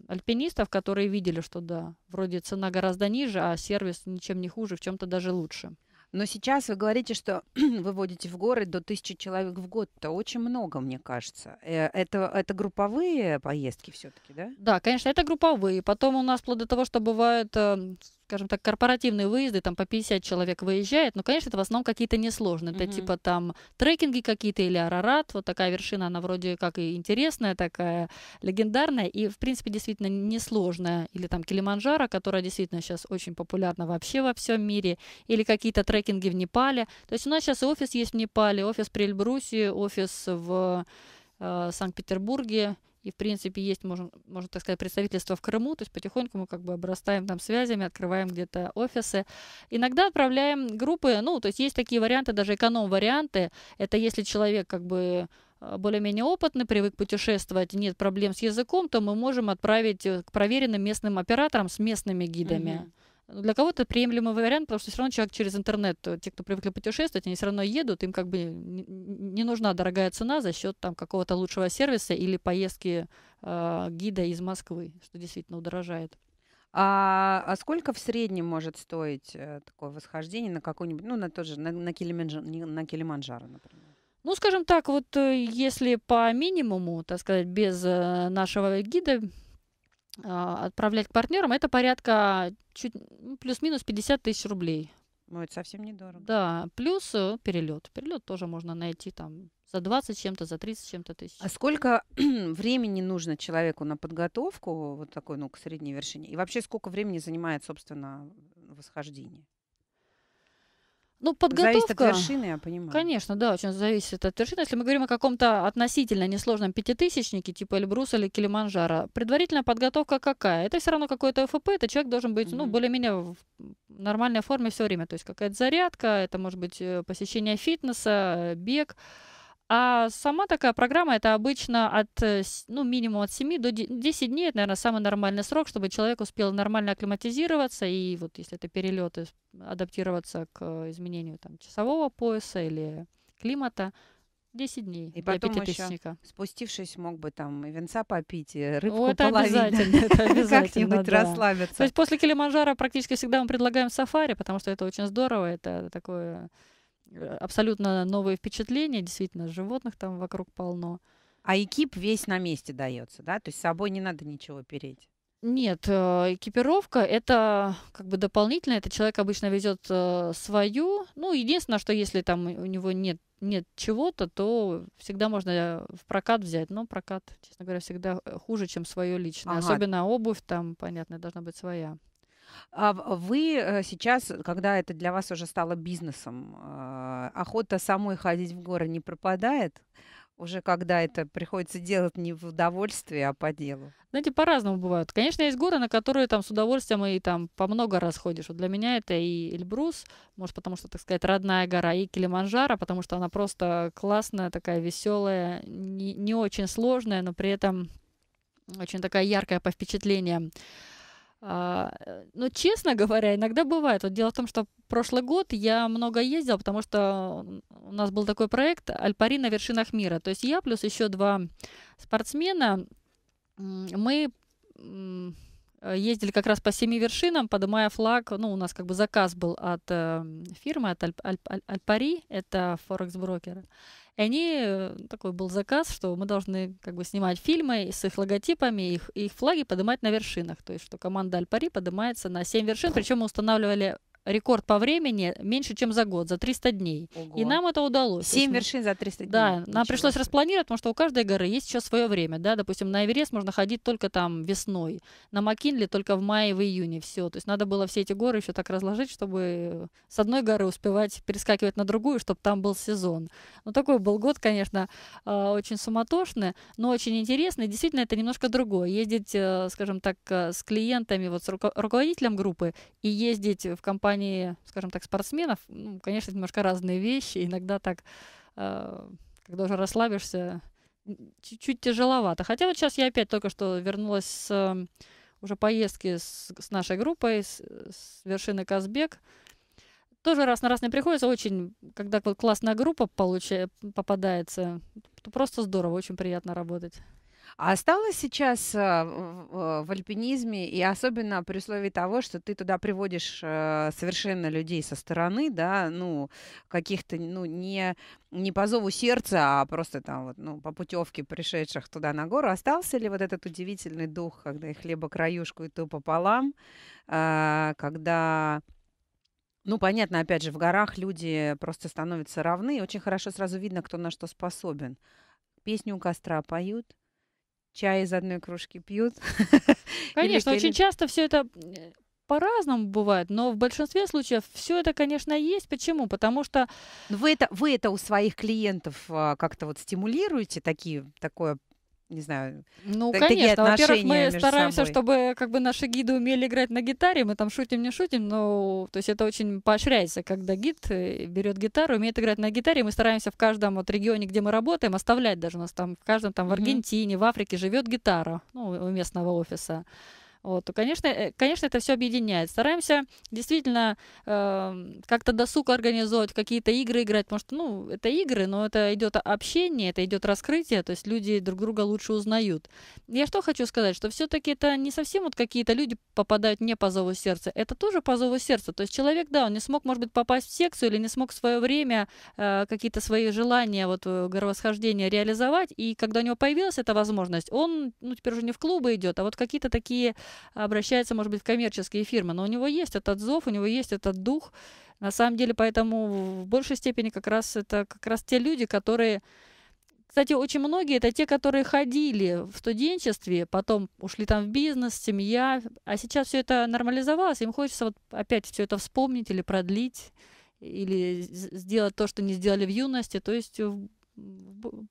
альпинистов, которые видели, что да, вроде цена гораздо ниже, а сервис ничем не хуже, в чем-то даже лучше. Но сейчас вы говорите, что выводите в горы до тысячи человек в год. Это очень много, мне кажется. Э, это, это групповые поездки все-таки, да? Да, конечно, это групповые. Потом у нас вплоть до того, что бывает эм, скажем так, корпоративные выезды, там по 50 человек выезжает, но, конечно, это в основном какие-то несложные. Mm-hmm. Это типа там трекинги какие-то или Арарат, вот такая вершина, она вроде как и интересная, такая легендарная и, в принципе, действительно несложная. Или там Килиманджаро, которая действительно сейчас очень популярна вообще во всем мире, или какие-то трекинги в Непале. То есть у нас сейчас офис есть в Непале, офис при Эльбрусе, офис в э, Санкт-Петербурге, и, в принципе, есть, можно, можно так сказать, представительство в Крыму, то есть потихоньку мы как бы обрастаем там связями, открываем где-то офисы. Иногда отправляем группы, ну, то есть есть такие варианты, даже эконом-варианты, это если человек как бы э, более-менее опытный, привык путешествовать, нет проблем с языком, то мы можем отправить э, к проверенным местным операторам с местными гидами. Mm-hmm. Для кого-то приемлемый вариант, потому что все равно человек через интернет, э, те, кто привыкли путешествовать, они все равно едут, им как бы не нужна дорогая цена за счет там какого-то лучшего сервиса или поездки э, гида из Москвы, что действительно удорожает. А, а сколько в среднем может стоить э, такое восхождение на какой-нибудь, ну, на тот же, на, на, Килиманджаро, на Килиманджаро, например? Ну, скажем так, вот э, если по минимуму, так сказать, без нашего гида, а, отправлять к партнерам, это порядка чуть ну, плюс-минус 50 тысяч рублей. Ну, это совсем недорого. Да, плюс э, перелет. Перелет тоже можно найти там за 20 чем-то, за 30 чем-то тысяч. А сколько времени нужно человеку на подготовку вот такой, ну, к средней вершине? И вообще сколько времени занимает, собственно, восхождение? Ну, подготовка... Зависит от вершины, я понимаю. Конечно, да, очень зависит от вершины. Если мы говорим о каком-то относительно несложном пятитысячнике, типа Эльбрус или Килиманджаро, предварительная подготовка какая? Это все равно какой то ФП, это человек должен быть, mm-hmm. ну, более-менее в нормальной форме все время. То есть какая-то зарядка, это может быть э, посещение фитнеса, э, бег. А сама такая программа, это обычно от, э, ну, минимум от 7 до 10 дней, это, наверное, самый нормальный срок, чтобы человек успел нормально акклиматизироваться, и вот если это перелеты, адаптироваться к изменению там, часового пояса или климата, 10 дней и для потом Еще, спустившись, мог бы там и венца попить, и рыбку О, это половить. Обязательно, это Как-нибудь да. расслабиться. То есть после Килиманджаро практически всегда мы предлагаем сафари, потому что это очень здорово, это такое Э, абсолютно новые впечатления, действительно, животных там вокруг полно. А экип весь на месте дается, да? То есть с собой не надо ничего переть? Нет, э, экипировка это как бы дополнительно, это человек обычно везет э, свою. Ну, единственное, что если там у него нет, нет чего-то, то всегда можно в прокат взять. Но прокат, честно говоря, всегда хуже, чем свое личное. Ага. Особенно обувь там, понятно, должна быть своя. А вы э, сейчас, когда это для вас уже стало бизнесом, а, охота самой ходить в горы не пропадает? уже когда это приходится делать не в удовольствии, а по делу? Знаете, по-разному бывает. Конечно, есть горы, на которые там с удовольствием и там по много раз ходишь. Вот для меня это и Эльбрус, может, потому что, так сказать, родная гора, и Килиманджаро, потому что она просто классная, такая веселая, не, не очень сложная, но при этом очень такая яркая по впечатлениям. А, э, Но, ну, честно говоря, иногда бывает. Вот дело в том, что прошлый год я много ездила, потому что у нас был такой проект «Альпари на вершинах мира». То есть я плюс еще два спортсмена, мы э, ездили как раз по семи вершинам, поднимая флаг. Ну, у нас как бы заказ был от эм, фирмы, от Альпари, это форекс-брокера. И они, такой был заказ, что мы должны как бы снимать фильмы с их логотипами, их, их флаги поднимать на вершинах. То есть, что команда Альпари поднимается на 7 вершин, причем мы устанавливали рекорд по времени меньше, чем за год, за 300 дней. Ого. И нам это удалось. семь есть, вершин за 300 дней. Да, Ничего. нам пришлось распланировать, потому что у каждой горы есть еще свое время. Да? Допустим, на Эверест можно ходить только там весной, на Макинли только в мае, в июне, все. То есть надо было все эти горы еще так разложить, чтобы с одной горы успевать перескакивать на другую, чтобы там был сезон. Ну, такой был год, конечно, а, очень суматошный, но очень интересный. Действительно, это немножко другое. Ездить, э, скажем так, э, с клиентами, вот с руководителем группы и ездить в компании плане, скажем так, спортсменов, ну, конечно, немножко разные вещи. Иногда так, э, когда уже расслабишься, чуть-чуть тяжеловато. Хотя вот сейчас я опять только что вернулась с э, уже поездки с, с нашей группой, с, с вершины Казбек. Тоже раз на раз не приходится. Очень, когда вот классная группа получа, попадается, то просто здорово, очень приятно работать. А осталось сейчас э, в альпинизме, и особенно при условии того, что ты туда приводишь э, совершенно людей со стороны, да, ну, каких-то, ну, не, не по зову сердца, а просто там вот, ну, по путевке пришедших туда на гору, остался ли вот этот удивительный дух, когда и хлеба краюшку, и то пополам, э, когда ну, понятно, опять же, в горах люди просто становятся равны, и очень хорошо сразу видно, кто на что способен. Песню у костра поют, чай из одной кружки пьют. Конечно, очень часто все это э, по-разному бывает, но в большинстве случаев все это, конечно, есть. Почему? Потому что... Вы это, вы это у своих клиентов а, как-то вот стимулируете такие, такое не знаю, ну, так, конечно, во-первых, мы стараемся, собой. чтобы как бы наши гиды умели играть на гитаре, мы там шутим, не шутим, но то есть это очень поощряется, когда гид э, берет гитару, умеет играть на гитаре, мы стараемся в каждом вот регионе, где мы работаем, оставлять даже у нас там в каждом там в Аргентине, в Африке живет гитара, ну, у местного офиса. Вот, конечно, э, конечно, это все объединяет. Стараемся действительно э, как-то досуг организовать, какие-то игры играть, потому что, ну, это игры, но это идет общение, это идет раскрытие, то есть люди друг друга лучше узнают. Я что хочу сказать, что все-таки это не совсем вот какие-то люди попадают не по зову сердца, это тоже по зову сердца. То есть человек, да, он не смог, может быть, попасть в секцию или не смог в свое время э, какие-то свои желания вот э, горовосхождения реализовать, и когда у него появилась эта возможность, он, ну, теперь уже не в клубы идет, а вот какие-то такие обращается, может быть, в коммерческие фирмы, но у него есть этот зов, у него есть этот дух. На самом деле, поэтому в большей степени как раз это как раз те люди, которые кстати, очень многие это те, которые ходили в студенчестве, потом ушли там в бизнес, семья, а сейчас все это нормализовалось, им хочется вот опять все это вспомнить или продлить, или сделать то, что не сделали в юности. То есть э,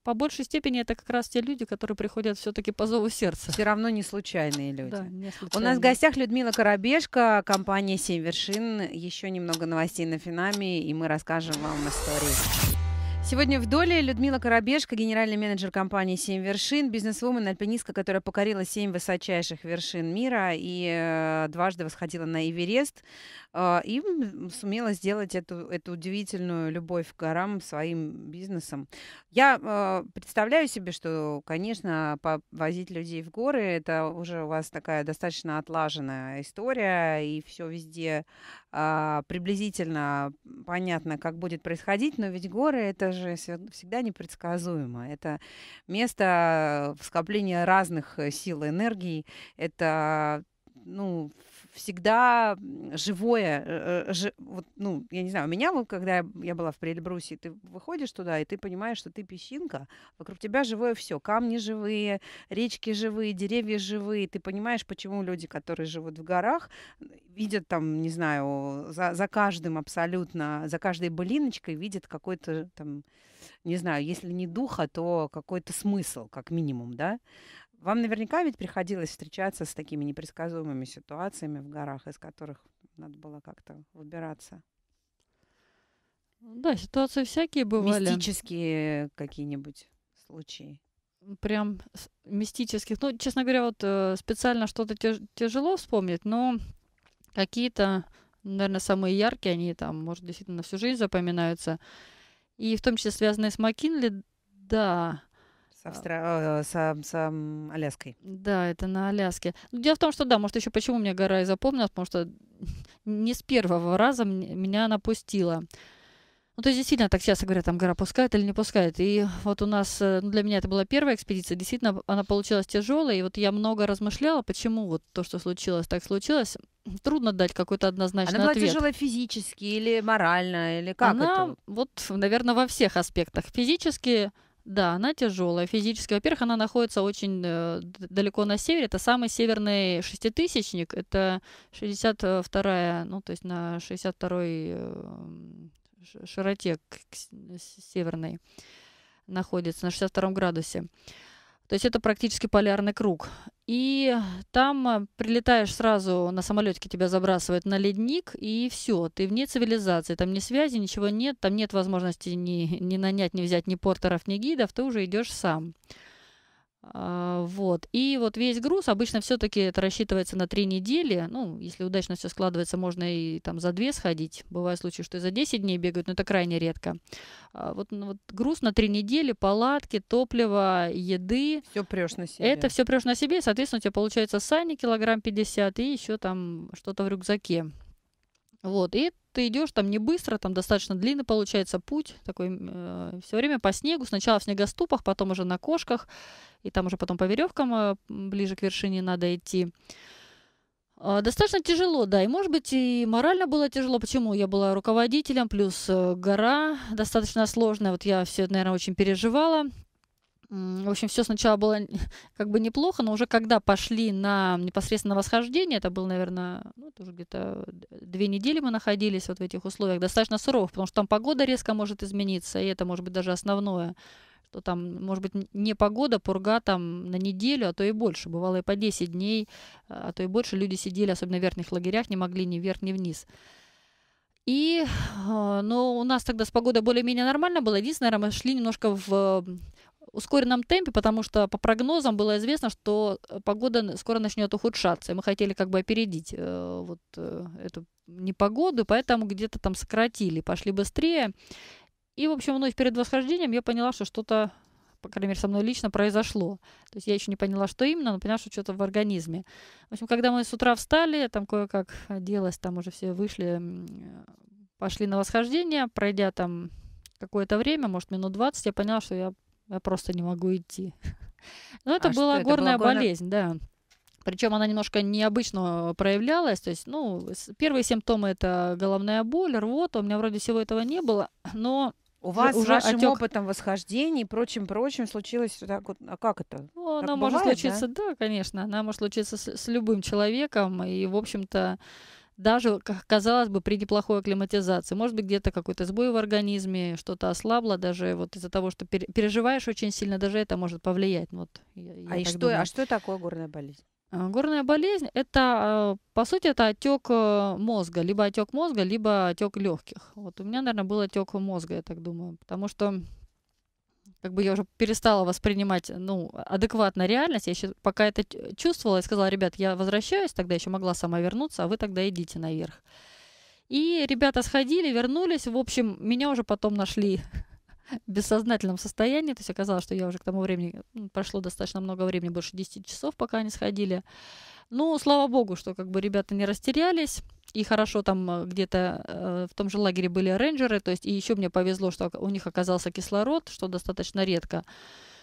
по большей степени это как раз те люди, которые приходят все-таки по зову сердца. Все равно не случайные люди. Да, не случайные. У нас в гостях Людмила Коробешко, компания «Семь вершин». Еще немного новостей на Финаме, и мы расскажем вам истории. Сегодня в Доле Людмила Коробешко, генеральный менеджер компании «Семь вершин», бизнесвумен, альпинистка, которая покорила семь высочайших вершин мира и э, дважды восходила на Эверест. Э, и сумела сделать эту, эту удивительную любовь к горам своим бизнесом. Я э, представляю себе, что, конечно, повозить людей в горы – это уже у вас такая достаточно отлаженная история, и все везде а, приблизительно понятно, как будет происходить, но ведь горы это же всегда непредсказуемо. Это место э, скопления разных э, сил и энергий, это ну, всегда живое, э, э, ж, вот, ну, я не знаю, у меня, вот, когда я, была в Прельбрусе, ты выходишь туда, и ты понимаешь, что ты песчинка, вокруг тебя живое все, камни живые, речки живые, деревья живые, ты понимаешь, почему люди, которые живут в горах, видят там, не знаю, за, за каждым абсолютно, за каждой былиночкой видят какой-то там, не знаю, если не духа, то какой-то смысл, как минимум, да, вам наверняка ведь приходилось встречаться с такими непредсказуемыми ситуациями в горах, из которых надо было как-то выбираться. Да, ситуации всякие бывали. Мистические какие-нибудь случаи. Прям мистических. Ну, честно говоря, вот э, специально что-то тяж тяжело вспомнить, но какие-то, наверное, самые яркие, они там, может, действительно на всю жизнь запоминаются. И в том числе связанные с Макинли, да, Австра... с, э, с Аляской. Да, это на Аляске. Ну, дело в том, что да, может, еще почему мне гора и запомнилась, потому что не с первого раза меня она пустила. Ну, то есть действительно так часто говорят, там гора пускает или не пускает. И вот у нас, э, ну, для меня это была первая экспедиция, действительно она получилась тяжелой. И вот я много размышляла, почему вот то, что случилось, так случилось. Трудно дать какой-то однозначный ответ. Она была тяжелая физически или морально, или как она, это? вот, наверное, во всех аспектах. Физически, да, она тяжелая физически. Во-первых, она находится очень э, далеко на севере. Это самый северный шеститысячник. Это 62-я, ну, то есть на 62-й э, эм, широте к, к, северной находится, на 62 градусе. То есть это практически полярный круг. И там прилетаешь сразу на самолетике, тебя забрасывают на ледник, и все, ты вне цивилизации, там ни связи, ничего нет, там нет возможности ни, ни нанять, ни взять ни портеров, ни гидов, ты уже идешь сам. А, вот. И вот весь груз обычно все-таки это рассчитывается на три недели. Ну, если удачно все складывается, можно и там за две сходить. Бывают случаи, что и за 10 дней бегают, но это крайне редко. А, вот, ну, вот груз на три недели, палатки, топливо, еды. Все прешь на себе. Это все прешь на себе, соответственно, у тебя получается сани килограмм 50 и еще там что-то в рюкзаке. Вот, и ты идешь там не быстро, там достаточно длинный получается путь, такой э, все время по снегу, сначала в снегоступах, потом уже на кошках, и там уже потом по веревкам э, ближе к вершине надо идти. А, достаточно тяжело, да, и может быть и морально было тяжело. Почему? Я была руководителем, плюс э, гора достаточно сложная, вот я все, наверное, очень переживала в общем, все сначала было как бы неплохо, но уже когда пошли на непосредственно восхождение, это было, наверное, ну, тоже где-то две недели мы находились вот в этих условиях, достаточно суровых, потому что там погода резко может измениться, и это может быть даже основное, что там, может быть, не погода, пурга там на неделю, а то и больше, бывало и по 10 дней, а, а то и больше люди сидели, особенно в верхних лагерях, не могли ни вверх, ни вниз. И, а, но у нас тогда с погодой более-менее нормально было. Единственное, мы шли немножко в ускоренном темпе, потому что по прогнозам было известно, что э, погода скоро начнет ухудшаться. И мы хотели как бы опередить э, вот э, эту непогоду, поэтому где-то там сократили, пошли быстрее. И, в общем, вновь перед восхождением я поняла, что что-то по крайней мере, со мной лично произошло. То есть я еще не поняла, что именно, но поняла, что что-то в организме. В общем, когда мы с утра встали, там кое-как оделась, там уже все вышли, э, пошли на восхождение, пройдя там какое-то время, может, минут 20, я поняла, что я я просто не могу идти. Но это а была что, горная это была болезнь, горная... да. Причем она немножко необычно проявлялась. То есть, ну, первые симптомы это головная боль, рвота. У меня вроде всего этого не было, но у вас уже с вашим отек... опытом восхождений и прочим-прочим случилось так вот. А как это? Ну, так она бывает, может случиться, да? да, конечно. Она может случиться с, с любым человеком. И, в общем-то, даже, казалось бы, при неплохой акклиматизации. Может быть, где-то какой-то сбой в организме, что-то ослабло, даже вот из-за того, что переживаешь очень сильно, даже это может повлиять. Вот, я, а, я и что, а что такое горная болезнь? А, горная болезнь – это, а, по сути, это отек э, мозга, либо отек мозга, либо отек легких. Вот у меня, наверное, был отек мозга, я так думаю, потому что как бы я уже перестала воспринимать, ну, адекватно реальность. Я еще пока это чувствовала, я сказала, ребят, я возвращаюсь, тогда еще могла сама вернуться, а вы тогда идите наверх. И ребята сходили, вернулись. В общем, меня уже потом нашли в бессознательном состоянии. То есть оказалось, что я уже к тому времени, ну, прошло достаточно много времени, больше 10 часов, пока они сходили. Ну, слава богу, что как бы ребята не растерялись. И хорошо там э, где-то э, в том же лагере были рейнджеры, то есть и еще мне повезло, что у них оказался кислород, что достаточно редко.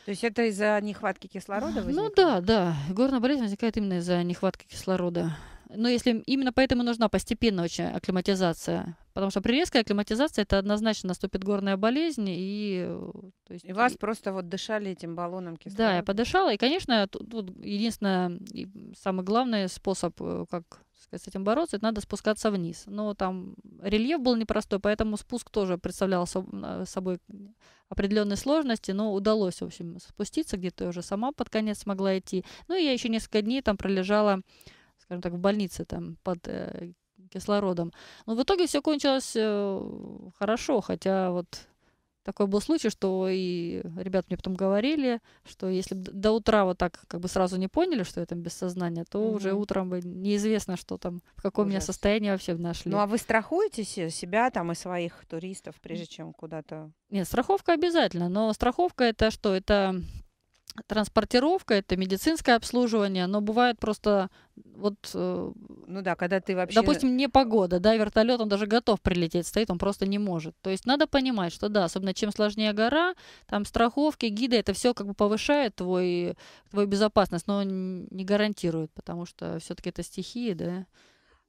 То есть это из-за нехватки кислорода ну возникло? Ну да, да. Горная болезнь возникает именно из-за нехватки кислорода. Но если именно поэтому нужна постепенная очень акклиматизация, потому что при резкой акклиматизации это однозначно наступит горная болезнь и э, то есть, и вас и... просто вот дышали этим баллоном кислорода. Да, я подышала и, конечно, тут, тут единственное и самый главный способ э, как сказать, с этим бороться, это надо спускаться вниз. Но там рельеф был непростой, поэтому спуск тоже представлял э, собой определенные сложности, но удалось, в общем, спуститься, где-то уже сама под конец смогла идти. Ну и я еще несколько дней там пролежала скажем так, в больнице там под э, кислородом. Но в итоге все кончилось э, хорошо, хотя вот такой был случай, что и ребят мне потом говорили, что если до утра вот так как бы сразу не поняли, что я там без сознания, то угу. уже утром бы неизвестно, что там, в каком Ужас. меня состоянии вообще нашли. Ну а вы страхуете э, себя там и своих туристов, прежде чем куда-то? Нет, страховка обязательно, но страховка это что? Это транспортировка, это медицинское обслуживание, но бывает просто вот... Э, ну да, когда ты вообще... Допустим, не погода, да, вертолет, он даже готов прилететь, стоит, он просто не может. То есть надо понимать, что да, особенно чем сложнее гора, там страховки, гиды, это все как бы повышает твой, твою безопасность, но не гарантирует, потому что все-таки это стихии, да.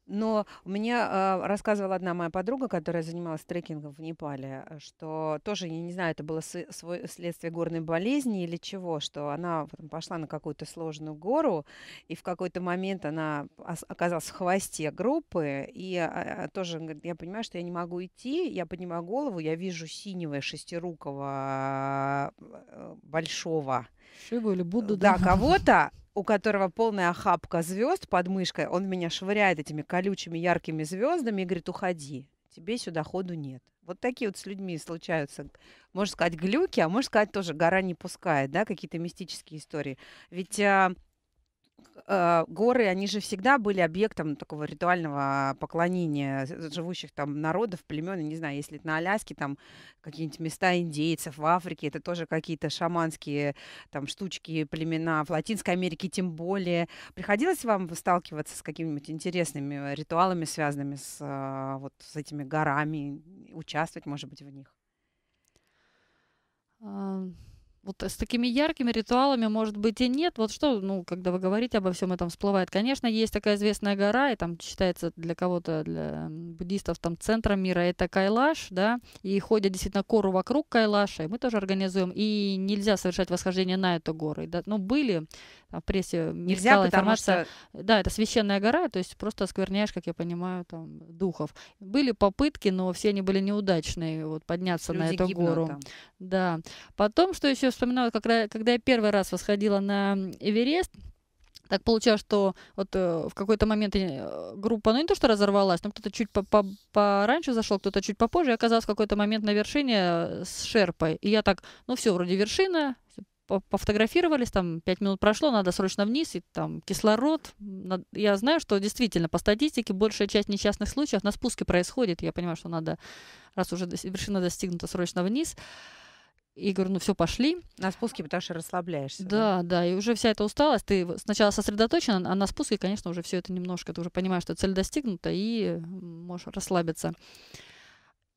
Но мне э, рассказывала одна моя подруга, которая занималась трекингом в Непале, э, что тоже, я не знаю, это было с- свой, следствие горной болезни или чего, что она потом пошла на какую-то сложную гору, и в какой-то момент она оказалась в хвосте группы, и э, тоже говорит, я понимаю, что я не могу идти, я поднимаю голову, я вижу синего шестирукого э, большого, Шиву или Будду. Да, да кого-то, у которого полная охапка звезд под мышкой, он меня швыряет этими колючими яркими звездами и говорит, уходи, тебе сюда ходу нет. Вот такие вот с людьми случаются, можно сказать, глюки, а можно сказать, тоже гора не пускает, да, какие-то мистические истории. Ведь а, а, горы, они же всегда были объектом такого ритуального поклонения живущих там народов, племен, я не знаю, если на Аляске, там какие-нибудь места индейцев, в Африке, это тоже какие-то шаманские там штучки, племена, в Латинской Америке тем более. Приходилось вам сталкиваться с какими-нибудь интересными э, ритуалами, связанными с, а, вот, с этими горами, участвовать, может быть, в них? Um вот с такими яркими ритуалами, может быть, и нет. Вот что, ну, когда вы говорите обо всем этом, всплывает. Конечно, есть такая известная гора, и там считается для кого-то, для буддистов, там центром мира это Кайлаш, да, и ходят действительно кору вокруг Кайлаша, и мы тоже организуем, и нельзя совершать восхождение на эту гору. Да, ну, были а, в прессе мелькала информация. Что... Да, это священная гора, то есть просто оскверняешь, как я понимаю, там, духов. Были попытки, но все они были неудачные, вот, подняться Люди на эту гору. Там. Да. Потом, что еще вспоминаю, когда, когда я первый раз восходила на Эверест, так получалось, что вот э, в какой-то момент э, группа, ну не то что разорвалась, но кто-то чуть по -по пораньше зашел, кто-то чуть попозже, и оказалась в какой-то момент на вершине э, с шерпой. И я так, ну все, вроде вершина, пофотографировались, там пять минут прошло, надо срочно вниз, и там кислород. Надо... Я знаю, что действительно по статистике большая часть несчастных случаев на спуске происходит. Я понимаю, что надо, раз уже вершина достигнута, срочно вниз и говорю, ну все, пошли. На спуске, потому что расслабляешься. Да, да, да, и уже вся эта усталость, ты сначала сосредоточена, а на спуске, конечно, уже все это немножко, ты уже понимаешь, что цель достигнута, и можешь расслабиться.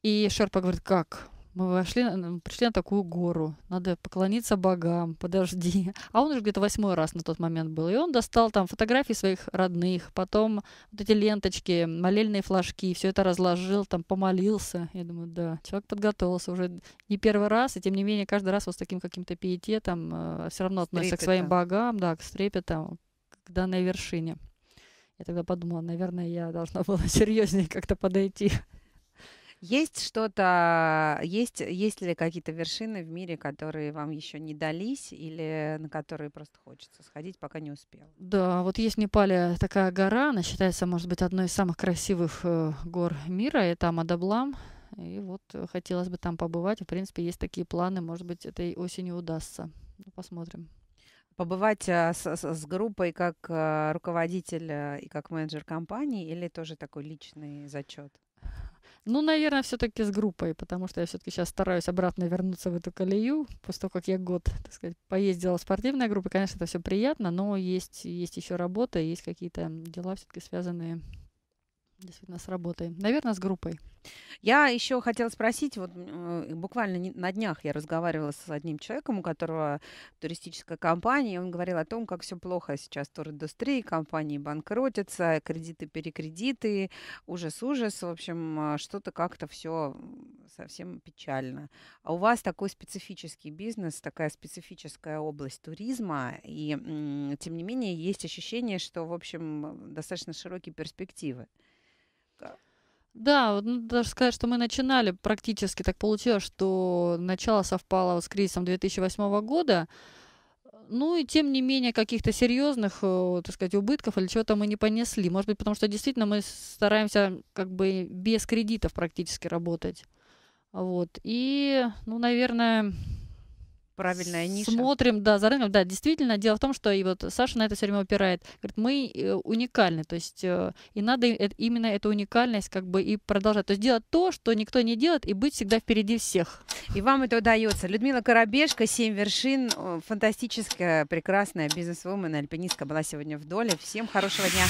И Шерпа говорит, как? мы вошли, пришли на такую гору, надо поклониться богам, подожди. А он уже где-то восьмой раз на тот момент был. И он достал там фотографии своих родных, потом вот эти ленточки, молельные флажки, все это разложил, там помолился. Я думаю, да, человек подготовился уже не первый раз, и тем не менее каждый раз вот с таким каким-то пиететом э, все равно относится к своим богам, да, к стрепетам, к данной вершине. Я тогда подумала, наверное, я должна была серьезнее как-то подойти есть что-то, есть, есть ли какие-то вершины в мире, которые вам еще не дались или на которые просто хочется сходить, пока не успел? Да, вот есть в Непале такая гора, она считается, может быть, одной из самых красивых э, гор мира, это Мадаблам. И вот э, хотелось бы там побывать. В принципе, есть такие планы, может быть, этой осенью удастся. Ну, посмотрим побывать э, с, с, с группой как э, руководитель и как менеджер компании или тоже такой личный зачет? Ну, наверное, все-таки с группой, потому что я все-таки сейчас стараюсь обратно вернуться в эту колею. После того, как я год, так сказать, поездила в спортивной группе, конечно, это все приятно, но есть, есть еще работа, есть какие-то дела все-таки связанные Действительно, с работой. Наверное, с группой. Я еще хотела спросить, вот э, буквально на днях я разговаривала с одним человеком, у которого туристическая компания, и он говорил о том, как все плохо сейчас в туриндустрии, компании банкротятся, кредиты перекредиты, ужас-ужас, в общем, а, что-то как-то все совсем печально. А у вас такой специфический бизнес, такая специфическая область туризма, и тем не менее есть ощущение, что, в общем, э, достаточно широкие перспективы. Да, ну, даже сказать, что мы начинали практически, так получилось, что начало совпало с кризисом 2008 года. Ну и тем не менее каких-то серьезных, э, так сказать, убытков или чего-то мы не понесли. Может быть, потому что действительно мы стараемся как бы без кредитов практически работать. Вот. И, ну, наверное, правильная ниша. Смотрим, да, за рынком, да, действительно. Дело в том, что и вот Саша на это все время упирает. Говорит, мы э, уникальны, то есть э, и надо э, именно эту уникальность как бы и продолжать. То есть делать то, что никто не делает, и быть всегда впереди всех. И вам это удается. Людмила Коробешка, «Семь вершин», фантастическая, прекрасная бизнес-вумен, альпинистка была сегодня в доле. Всем хорошего дня.